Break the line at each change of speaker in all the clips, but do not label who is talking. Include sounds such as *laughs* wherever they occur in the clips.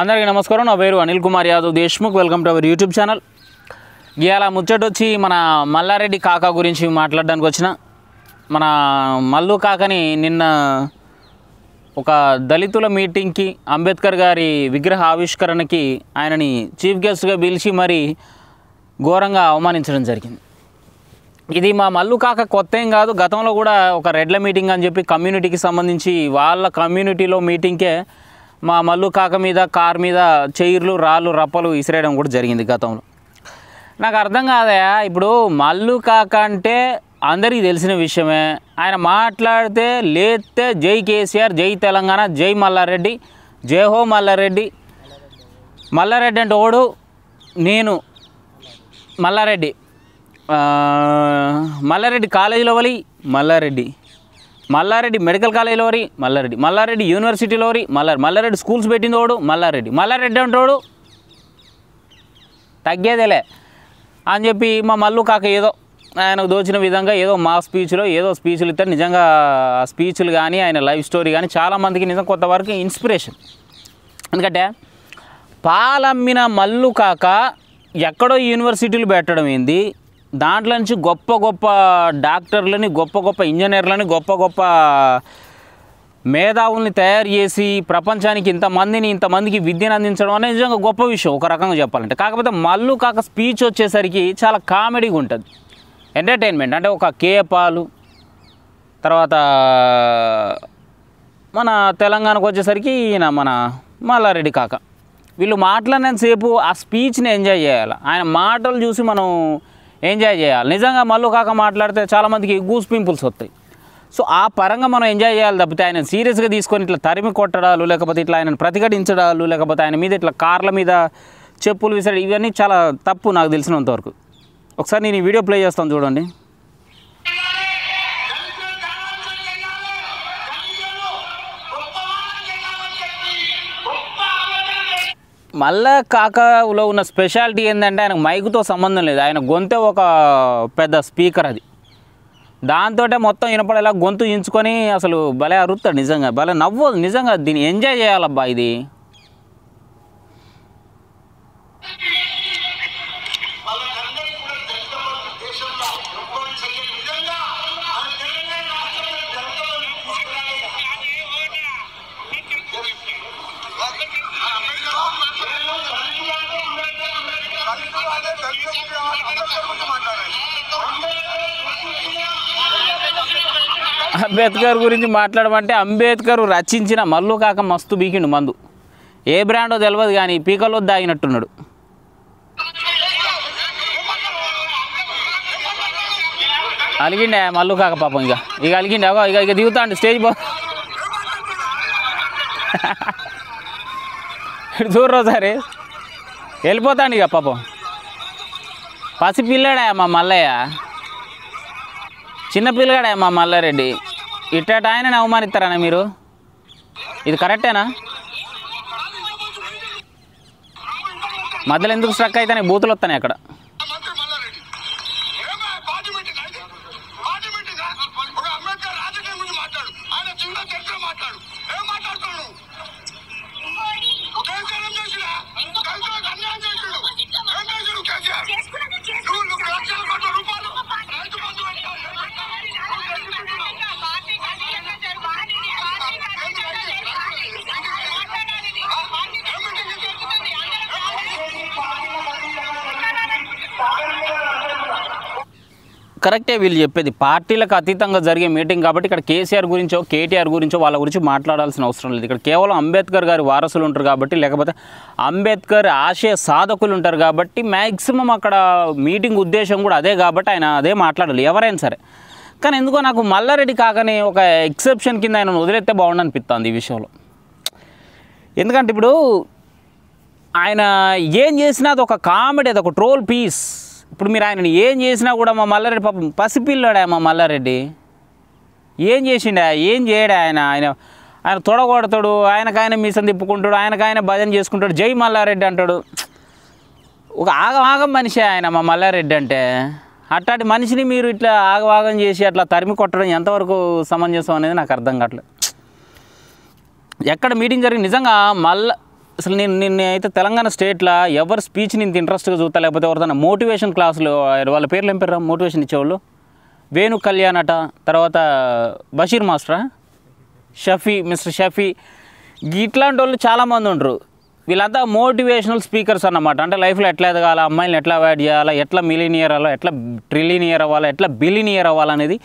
అందరికీ నమస్కారం నా పేరు Anil Kumar Yadav Deshmukh welcome to our YouTube channel ఇవాళ వచ్చి మన మల్లారెడ్డి కాకా గురించి మాట్లాడడానికి వచ్చిన మన మల్లు కాకని నిన్న ఒక దళితుల మీటింగ్కి అంబేద్కర్ గారి విగ్రహ ఆవిష్కరణకి ఆయనని చీఫ్ గెస్ట్గా పిలిచి మరి ఘోరంగా అవమానించడం జరిగింది ఇది మా మల్లు కాక కొత్త ఏం కాదు గతంలో కూడా ఒక రెడ్ల మీటింగ్ అని చెప్పి కమ్యూనిటీకి సంబంధించి వాళ్ళ కమ్యూనిటీలో మీటింగ్కే మా మల్లు కాక మీద కార్ మీద చైర్లు రాళ్ళు రప్పలు విసిరేయడం కూడా జరిగింది గతంలో నాకు అర్థం కాదయా ఇప్పుడు మల్లు కాక అంటే అందరికీ తెలిసిన విషయమే ఆయన మాట్లాడితే లేతే జై కేసీఆర్ జై తెలంగాణ జై మల్లారెడ్డి జై హో మల్లారెడ్డి మల్లారెడ్డి అంటే ఓడు నేను మల్లారెడ్డి మల్లారెడ్డి కాలేజీలో వలి మల్లారెడ్డి మల్లారెడ్డి మెడికల్ కాలేజీలో వరి మల్లారెడ్డి మల్లారెడ్డి యూనివర్సిటీలో వరి మల్లారి మల్లారెడ్డి స్కూల్స్ వాడు మల్లారెడ్డి మల్లారెడ్డి అంటోడు తగ్గేదేలే అని చెప్పి మా మల్లు కాక ఏదో ఆయనకు దోచిన విధంగా ఏదో మా స్పీచ్లో ఏదో స్పీచ్లు ఇస్తారు నిజంగా ఆ స్పీచ్లు కానీ ఆయన లైఫ్ స్టోరీ కానీ చాలామందికి నిజం కొంతవరకు ఇన్స్పిరేషన్ ఎందుకంటే పాలమ్మిన మల్లు కాక ఎక్కడో యూనివర్సిటీలు పెట్టడం ఏంది దాంట్లో నుంచి గొప్ప గొప్ప డాక్టర్లని గొప్ప గొప్ప ఇంజనీర్లని గొప్ప గొప్ప మేధావుల్ని తయారు చేసి ప్రపంచానికి ఇంతమందిని ఇంతమందికి విద్యను అందించడం అనేది నిజంగా గొప్ప విషయం ఒక రకంగా చెప్పాలంటే కాకపోతే మల్లు కాక స్పీచ్ వచ్చేసరికి చాలా కామెడీగా ఉంటుంది ఎంటర్టైన్మెంట్ అంటే ఒక కేపాలు తర్వాత మన తెలంగాణకు వచ్చేసరికి ఈయన మన మల్లారెడ్డి కాక వీళ్ళు మాట్లాడినంతసేపు ఆ స్పీచ్ని ఎంజాయ్ చేయాలి ఆయన మాటలు చూసి మనం ఎంజాయ్ చేయాలి నిజంగా మళ్ళీ కాక మాట్లాడితే చాలామందికి గూస్ పింపుల్స్ వస్తాయి సో ఆ పరంగా మనం ఎంజాయ్ చేయాలి తప్పితే ఆయన సీరియస్గా తీసుకొని ఇట్లా తరిమి కొట్టడాలు లేకపోతే ఇట్లా ఆయనను ప్రతిఘటించడాలు లేకపోతే ఆయన మీద ఇట్లా కార్ల మీద చెప్పులు విసరడం ఇవన్నీ చాలా తప్పు నాకు తెలిసినంతవరకు ఒకసారి నేను ఈ వీడియో ప్లే చేస్తాను చూడండి మళ్ళా కాకలో ఉన్న స్పెషాలిటీ ఏంటంటే ఆయన మైకుతో సంబంధం లేదు ఆయన గొంతే ఒక పెద్ద స్పీకర్ అది దాంతో మొత్తం వినపడేలా గొంతు ఇంచుకొని అసలు భలే అరుస్తాడు నిజంగా భలే నవ్వదు నిజంగా దీన్ని ఎంజాయ్ చేయాలబ్బా ఇది అంబేద్కర్ గురించి మాట్లాడమంటే అంబేద్కర్ రచించిన మల్లు కాక మస్తు బీకిండు మందు ఏ బ్రాండో తెలియదు కానీ పీకలో దాగినట్టున్నాడు అలిగిండే మల్లు కాక పాపం ఇక ఇక అలిగిండే ఇక ఇక అండి స్టేజ్ బా *laughs* చూడరు సరే వెళ్ళిపోతాండి ఇక పాపం పసిపిల్లడా మా మల్లయ్య చిన్నపిల్లగాడే మా మల్లారెడ్డి ఇట్టట ఆయన అవమానిస్తారనా మీరు ఇది కరెక్టేనా మధ్యలో ఎందుకు స్ట్రక్ అయితే బూతులు వస్తాయి అక్కడ మాట్లాడు కరెక్టే వీళ్ళు చెప్పేది పార్టీలకు అతీతంగా జరిగే మీటింగ్ కాబట్టి ఇక్కడ కేసీఆర్ గురించో కేటీఆర్ గురించో వాళ్ళ గురించి మాట్లాడాల్సిన అవసరం లేదు ఇక్కడ కేవలం అంబేద్కర్ గారి వారసులు ఉంటారు కాబట్టి లేకపోతే అంబేద్కర్ ఆశయ సాధకులు ఉంటారు కాబట్టి మ్యాక్సిమం అక్కడ మీటింగ్ ఉద్దేశం కూడా అదే కాబట్టి ఆయన అదే మాట్లాడాలి ఎవరైనా సరే కానీ ఎందుకో నాకు మల్లారెడ్డి కాకనే ఒక ఎక్సెప్షన్ కింద ఆయన వదిలేస్తే బాగుండనిపిస్తుంది ఈ విషయంలో ఎందుకంటే ఇప్పుడు ఆయన ఏం చేసినా అది ఒక కామెడీ అది ఒక ట్రోల్ పీస్ ఇప్పుడు మీరు ఆయనను ఏం చేసినా కూడా మా మల్లారెడ్డి పాపం పసిపిల్లాడా మా మల్లారెడ్డి ఏం చేసిండా ఏం చేయడా ఆయన ఆయన ఆయన తొడగొడతాడు ఆయనకాయన ఆయన మీసం తిప్పుకుంటాడు ఆయనకాయన ఆయన భజన చేసుకుంటాడు జై మల్లారెడ్డి అంటాడు ఒక ఆగవాగం మనిషి ఆయన మా మల్లారెడ్డి అంటే అట్లాంటి మనిషిని మీరు ఇట్లా ఆగవాగం చేసి అట్లా తరిమి కొట్టడం ఎంతవరకు సమంజసం అనేది నాకు అర్థం కావట్లేదు ఎక్కడ మీటింగ్ జరిగి నిజంగా మల్ల అసలు నేను నిన్న అయితే తెలంగాణ స్టేట్లో ఎవరి స్పీచ్ నేను ఇంట్రెస్ట్గా చూస్తా లేకపోతే ఎవరిదైనా మోటివేషన్ క్లాసులు వాళ్ళ పేర్లు ఏం పేరు మోటివేషన్ ఇచ్చేవాళ్ళు వేణు కళ్యాణ్ అట తర్వాత బషీర్ మాస్టరా షఫీ మిస్టర్ షఫీ ఇట్లాంటి వాళ్ళు చాలామంది ఉండరు వీళ్ళంతా మోటివేషనల్ స్పీకర్స్ అన్నమాట అంటే లైఫ్లో ఎట్లా ఎదగాల అమ్మాయిని ఎట్లా అవాయిడ్ చేయాలా ఎట్లా మిలీనియర్ అవ్వాలి ఎట్లా ట్రిలినియర్ అవ్వాలా ఎట్లా బిలినియర్ అవ్వాలనేది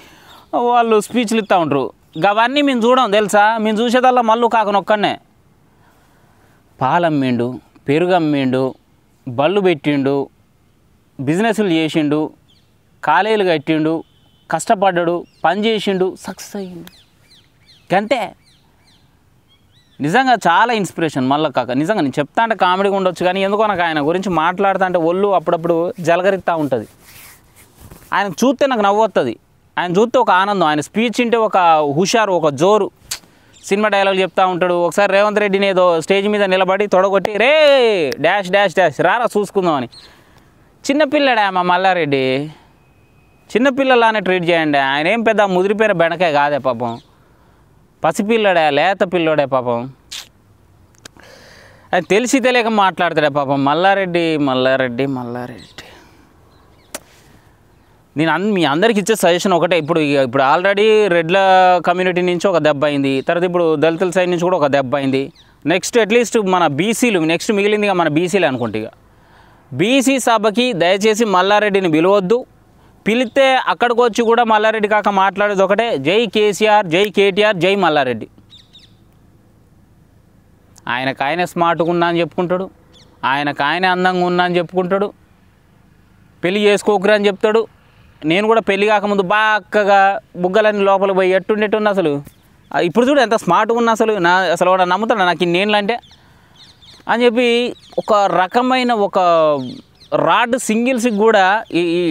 వాళ్ళు స్పీచ్లు ఇస్తూ ఉంటారు అవన్నీ మేము చూడం తెలుసా మేము చూసేదల్లా మళ్ళీ కాకనొక్కనే పాలమ్మిండు పెరుగమ్మిండు బళ్ళు పెట్టిండు బిజినెస్లు చేసిండు కాలేజీలు కట్టిండు కష్టపడ్డాడు పని చేసిండు సక్సెస్ అయ్యిండు గంతే నిజంగా చాలా ఇన్స్పిరేషన్ మళ్ళీ కాక నిజంగా నేను చెప్తా అంటే కామెడీగా ఉండొచ్చు కానీ ఎందుకో నాకు ఆయన గురించి మాట్లాడుతా అంటే ఒళ్ళు అప్పుడప్పుడు జలగరిస్తూ ఉంటుంది ఆయన చూస్తే నాకు నవ్వు వస్తుంది ఆయన చూస్తే ఒక ఆనందం ఆయన స్పీచ్ ఉంటే ఒక హుషారు ఒక జోరు సినిమా డైలాగ్ చెప్తా ఉంటాడు ఒకసారి రేవంత్ రెడ్డిని ఏదో స్టేజ్ మీద నిలబడి తొడగొట్టి రే డాష్ డాష్ డాష్ రారా చూసుకుందామని చిన్నపిల్లడా మా మల్లారెడ్డి చిన్నపిల్లలానే ట్రీట్ చేయండి ఆయన ఏం పెద్ద ముదిరిపోయిన బెండకాయ కాదే పాపం పసిపిల్లడే లేత పిల్లడే పాపం అది తెలిసి తెలియక మాట్లాడతాడే పాపం మల్లారెడ్డి మల్లారెడ్డి మల్లారెడ్డి నేను అన్ మీ అందరికి ఇచ్చే సజెషన్ ఒకటే ఇప్పుడు ఇప్పుడు ఆల్రెడీ రెడ్ల కమ్యూనిటీ నుంచి ఒక దెబ్బ అయింది తర్వాత ఇప్పుడు దళితుల సైడ్ నుంచి కూడా ఒక దెబ్బ అయింది నెక్స్ట్ అట్లీస్ట్ మన బీసీలు నెక్స్ట్ మిగిలింది మన బీసీలు అనుకుంటే ఇక బీసీ సభకి దయచేసి మల్లారెడ్డిని పిలవద్దు పిలిస్తే అక్కడికి వచ్చి కూడా మల్లారెడ్డి కాక మాట్లాడేది ఒకటే జై కేసీఆర్ జై కేటీఆర్ జై మల్లారెడ్డి ఆయనకు ఆయనే స్మార్ట్గా ఉన్నా అని చెప్పుకుంటాడు ఆయనకు ఆయనే అందంగా ఉన్నా అని చెప్పుకుంటాడు పెళ్ళి చేసుకోకురా అని చెప్తాడు నేను కూడా పెళ్లి కాకముందు బాగా బుగ్గలన్నీ లోపల పోయి ఎట్టుండేట్టున్న అసలు ఇప్పుడు చూడు ఎంత స్మార్ట్గా ఉన్నా అసలు నా అసలు కూడా నమ్ముతాడు నాకు ఇన్నేళ్ళు అంటే అని చెప్పి ఒక రకమైన ఒక రాడ్ సింగిల్స్కి కూడా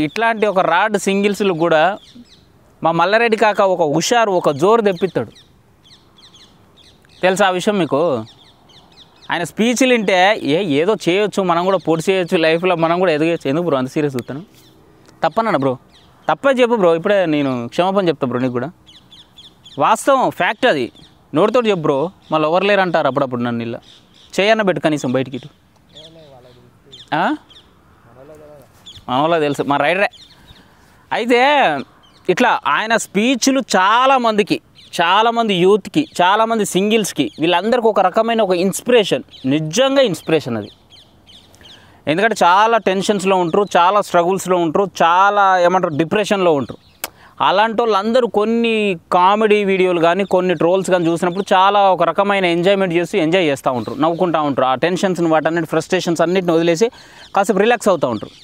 ఇట్లాంటి ఒక రాడ్ సింగిల్స్లు కూడా మా మల్లారెడ్డి కాక ఒక హుషారు ఒక జోరు తెప్పిస్తాడు తెలుసా ఆ విషయం మీకు ఆయన స్పీచ్లు వింటే ఏ ఏదో చేయొచ్చు మనం కూడా పొడి చేయొచ్చు లైఫ్లో మనం కూడా ఎదగచ్చు ఎందుకు బ్రో అంత సీరియస్ చూస్తాను తప్పనన్నా బ్రో తప్పే చెప్పు బ్రో ఇప్పుడే నేను క్షమాపణ చెప్తా బ్రో నీకు కూడా వాస్తవం ఫ్యాక్ట్ అది నోటితో చెప్పు బ్రో మళ్ళీ ఎవరు లేరు అంటారు అప్పుడప్పుడు నన్ను ఇలా చేయన్న పెట్టు కనీసం బయటికి ఇటు మనలో తెలుసు మా రైడరే అయితే ఇట్లా ఆయన స్పీచ్లు చాలామందికి చాలామంది యూత్కి చాలామంది సింగిల్స్కి వీళ్ళందరికీ ఒక రకమైన ఒక ఇన్స్పిరేషన్ నిజంగా ఇన్స్పిరేషన్ అది ఎందుకంటే చాలా టెన్షన్స్లో ఉంటారు చాలా స్ట్రగుల్స్లో ఉంటారు చాలా ఏమంటారు డిప్రెషన్లో ఉంటారు అలాంటి వాళ్ళందరూ కొన్ని కామెడీ వీడియోలు కానీ కొన్ని ట్రోల్స్ కానీ చూసినప్పుడు చాలా ఒక రకమైన ఎంజాయ్మెంట్ చేసి ఎంజాయ్ చేస్తూ ఉంటారు నవ్వుకుంటూ ఉంటారు ఆ టెన్షన్స్ని వాటన్నిటి ఫ్రస్ట్రేషన్స్ అన్నిటిని వదిలేసి కాసేపు రిలాక్స్ అవుతూ ఉంటారు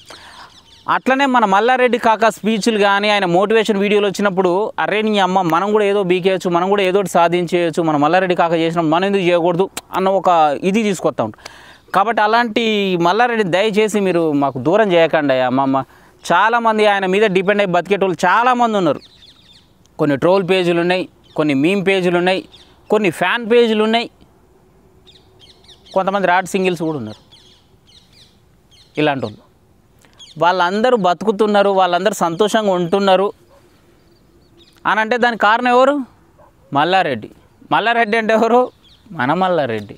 అట్లనే మన మల్లారెడ్డి కాకా స్పీచ్లు కానీ ఆయన మోటివేషన్ వీడియోలు వచ్చినప్పుడు అరే నీ అమ్మ మనం కూడా ఏదో బీకేయచ్చు మనం కూడా ఏదో సాధించేయచ్చు మన మల్లారెడ్డి కాక చేసినప్పుడు మనం ఎందుకు చేయకూడదు అన్న ఒక ఇది తీసుకొస్తా ఉంటాం కాబట్టి అలాంటి మల్లారెడ్డి దయచేసి మీరు మాకు దూరం చేయకండి అయ్యా మా చాలామంది ఆయన మీద డిపెండ్ అయ్యి వాళ్ళు చాలామంది ఉన్నారు కొన్ని ట్రోల్ పేజీలు ఉన్నాయి కొన్ని మీమ్ పేజీలు ఉన్నాయి కొన్ని ఫ్యాన్ పేజీలు ఉన్నాయి కొంతమంది రాడ్ సింగిల్స్ కూడా ఉన్నారు ఇలాంటి వాళ్ళందరూ బతుకుతున్నారు వాళ్ళందరూ సంతోషంగా ఉంటున్నారు అని అంటే దానికి కారణం ఎవరు మల్లారెడ్డి మల్లారెడ్డి అంటే ఎవరు మన మల్లారెడ్డి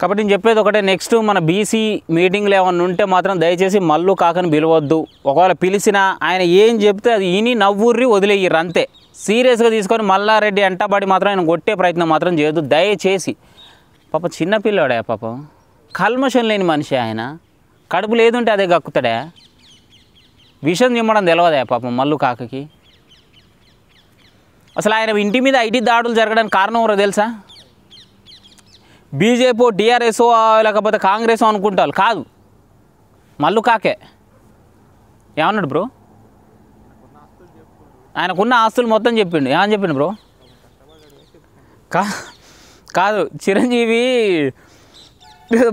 కాబట్టి నేను చెప్పేది ఒకటే నెక్స్ట్ మన బీసీ మీటింగ్లు ఏమైనా ఉంటే మాత్రం దయచేసి మల్లు కాకని పిలవద్దు ఒకవేళ పిలిచినా ఆయన ఏం చెప్తే అది ఇని నవ్వుర్రి వదిలేయ్యరు అంతే సీరియస్గా తీసుకొని మల్లారెడ్డి అంటబడి మాత్రం ఆయన కొట్టే ప్రయత్నం మాత్రం చేయొద్దు దయచేసి పాప చిన్నపిల్లాడే పాపం కల్మషం లేని మనిషి ఆయన కడుపు లేదుంటే అదే గక్కుతాడే విషం తిమ్మడం తెలియదా పాపం మల్లు కాకకి అసలు ఆయన ఇంటి మీద ఐటీ దాడులు జరగడానికి కారణం ఎవరో తెలుసా బీజేపీ టీఆర్ఎస్ లేకపోతే కాంగ్రెస్ అనుకుంటారు కాదు మల్లు కాకే ఏమన్నాడు బ్రో ఆయనకున్న ఆస్తులు మొత్తం చెప్పిండు ఏమని చెప్పిండు బ్రో కా కాదు చిరంజీవి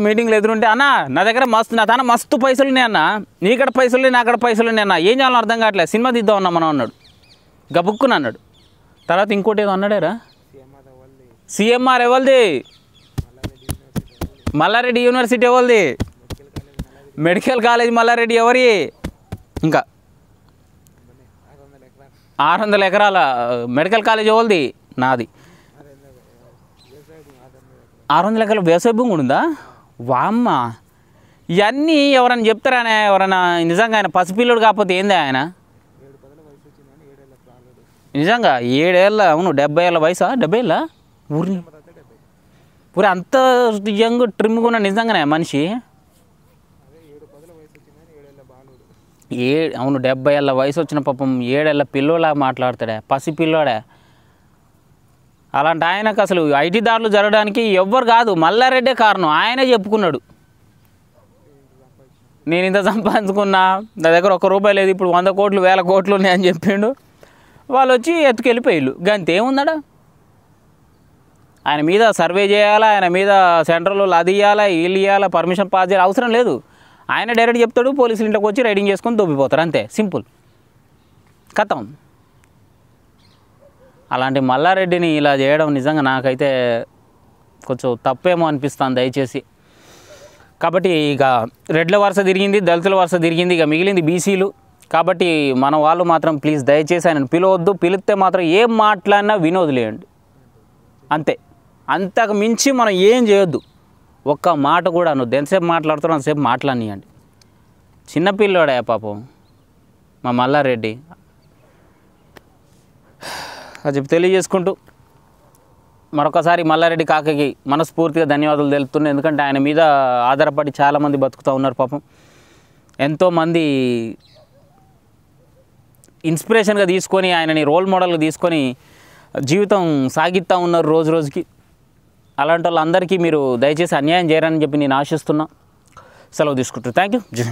మీటింగ్లు ఎదురుంటే అన్న నా దగ్గర మస్తు నా తన మస్తు పైసలు ఉన్నాయి అన్న నీ ఇక్కడ పైసలు నా అక్కడ పైసలు ఉన్నాయి అన్న ఏం చేయాలని అర్థం కావట్లేదు సినిమా తీద్దాం అన్న మనం అన్నాడు గబుక్కుని అన్నాడు తర్వాత ఇంకోటి ఏదో అన్నాడేరా సీఎంఆర్ ఎవరిది మల్లారెడ్డి యూనివర్సిటీ ఎవరిది మెడికల్ కాలేజ్ మల్లారెడ్డి ఎవరి ఇంకా ఆరు వందల ఎకరాల మెడికల్ కాలేజ్ ఎవరిది నాది ఆరు వందల ఎకరాల వ్యవసాయ భూమి కూడా ఉందా వామ్మ ఇవన్నీ ఎవరైనా చెప్తారా ఎవరైనా నిజంగా ఆయన పసిపిల్లుడు కాకపోతే ఏంది ఆయన నిజంగా ఏడేళ్ళ అవును డెబ్బై ఏళ్ళ వయసా డెబ్బై ఏళ్ళ ఊరిని ఇప్పుడు అంత యంగ్ ట్రిమ్గా ఉన్న నిజంగానే మనిషి ఏ అవును డెబ్బై ఏళ్ళ వయసు వచ్చిన పాపం ఏడేళ్ళ పిల్లోలా మాట్లాడతాడే పసి పిల్లోడే అలాంటి ఆయనకు అసలు ఐటీ దాడులు జరగడానికి ఎవ్వరు కాదు మల్లారెడ్డే కారణం ఆయనే చెప్పుకున్నాడు నేను ఇంత సంపాదించుకున్నా నా దగ్గర ఒక రూపాయి లేదు ఇప్పుడు వంద కోట్లు వేల కోట్లు ఉన్నాయని చెప్పిండు వాళ్ళు వచ్చి ఎత్తుకెళ్ళిపోయిళ్ళు గంతేముందడా ఆయన మీద సర్వే చేయాలా ఆయన మీద సెంట్రల్ అది ఇవ్వాలా వీళ్ళు ఇవ్వాలా పర్మిషన్ పాస్ చేయాలి అవసరం లేదు ఆయన డైరెక్ట్ చెప్తాడు పోలీసులు ఇంటికి వచ్చి రైడింగ్ చేసుకొని దొబ్బిపోతారు అంతే సింపుల్ కథం అలాంటి మల్లారెడ్డిని ఇలా చేయడం నిజంగా నాకైతే కొంచెం తప్పేమో అనిపిస్తాను దయచేసి కాబట్టి ఇక రెడ్ల వరుస తిరిగింది దళితుల వరుస తిరిగింది ఇక మిగిలింది బీసీలు కాబట్టి మన వాళ్ళు మాత్రం ప్లీజ్ దయచేసి ఆయనను పిలవద్దు పిలిస్తే మాత్రం ఏం మాట్లాడినా వినోదులేయండి అంతే అంతకు మించి మనం ఏం చేయొద్దు ఒక్క మాట కూడా నువ్వు ఎంతసేపు మాట్లాడుతున్నావు అంతసేపు మాట్లాడనియండి చిన్నపిల్లోడే పాపం మా మల్లారెడ్డి అది చెప్పి తెలియజేసుకుంటూ మరొకసారి మల్లారెడ్డి కాకకి మనస్ఫూర్తిగా ధన్యవాదాలు తెలుపుతున్నాను ఎందుకంటే ఆయన మీద ఆధారపడి చాలామంది బతుకుతూ ఉన్నారు పాపం ఎంతోమంది ఇన్స్పిరేషన్గా తీసుకొని ఆయనని రోల్ మోడల్గా తీసుకొని జీవితం సాగిస్తూ ఉన్నారు రోజు రోజుకి అలాంటి వాళ్ళందరికీ మీరు దయచేసి అన్యాయం చేయరని చెప్పి నేను ఆశిస్తున్నా సెలవు తీసుకుంటారు థ్యాంక్ యూ